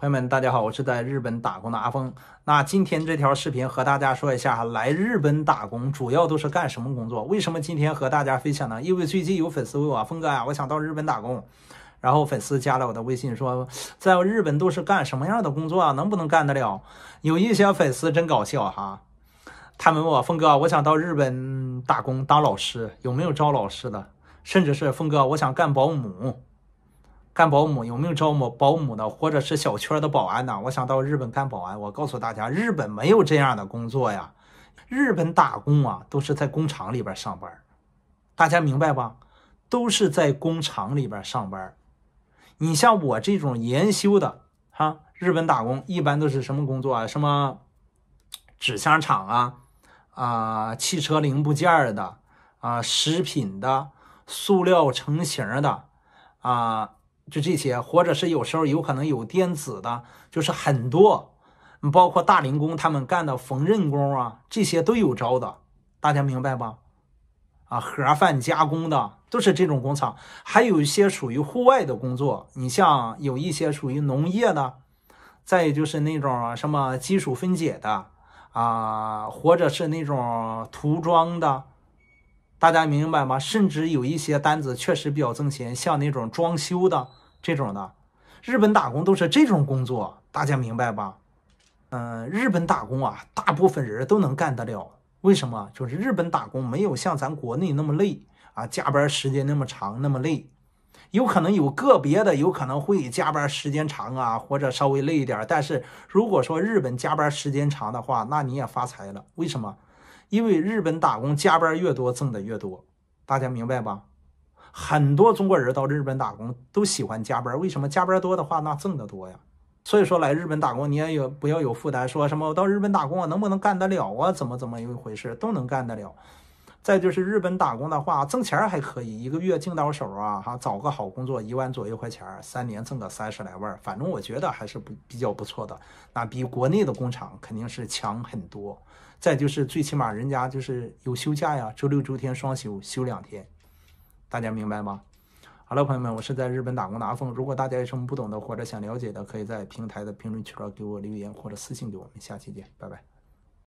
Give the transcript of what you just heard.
朋友们，大家好，我是在日本打工的阿峰。那今天这条视频和大家说一下，来日本打工主要都是干什么工作？为什么今天和大家分享呢？因为最近有粉丝问我：“峰哥呀，我想到日本打工。”然后粉丝加了我的微信，说在日本都是干什么样的工作？啊？能不能干得了？有一些粉丝真搞笑哈，他们问我：“峰哥，我想到日本打工当老师，有没有招老师的？”甚至是：“峰哥，我想干保姆。”干保姆有没有招募保姆的，或者是小圈的保安呢？我想到日本干保安，我告诉大家，日本没有这样的工作呀。日本打工啊，都是在工厂里边上班，大家明白吧？都是在工厂里边上班。你像我这种研修的，哈，日本打工一般都是什么工作啊？什么纸箱厂啊，啊，汽车零部件的，啊，食品的，塑料成型的，啊。就这些，或者是有时候有可能有电子的，就是很多，包括大龄工他们干的缝纫工啊，这些都有招的，大家明白吧？啊，盒饭加工的都是这种工厂，还有一些属于户外的工作，你像有一些属于农业的，再就是那种什么金属分解的啊，或者是那种涂装的，大家明白吗？甚至有一些单子确实比较挣钱，像那种装修的。这种的，日本打工都是这种工作，大家明白吧？嗯，日本打工啊，大部分人都能干得了。为什么？就是日本打工没有像咱国内那么累啊，加班时间那么长，那么累。有可能有个别的，有可能会加班时间长啊，或者稍微累一点。但是如果说日本加班时间长的话，那你也发财了。为什么？因为日本打工加班越多，挣的越多。大家明白吧？很多中国人到日本打工都喜欢加班，为什么加班多的话那挣得多呀？所以说来日本打工，你也有不要有负担，说什么我到日本打工，我能不能干得了啊？怎么怎么一回事都能干得了。再就是日本打工的话，挣钱还可以，一个月净到手啊，哈，找个好工作一万左右块钱，三年挣个三十来万，反正我觉得还是不比较不错的。那比国内的工厂肯定是强很多。再就是最起码人家就是有休假呀，周六周天双休，休两天。大家明白吗？好了，朋友们，我是在日本打工的阿峰。如果大家有什么不懂的或者想了解的，可以在平台的评论区里给我留言，或者私信给我们。下期见，拜拜。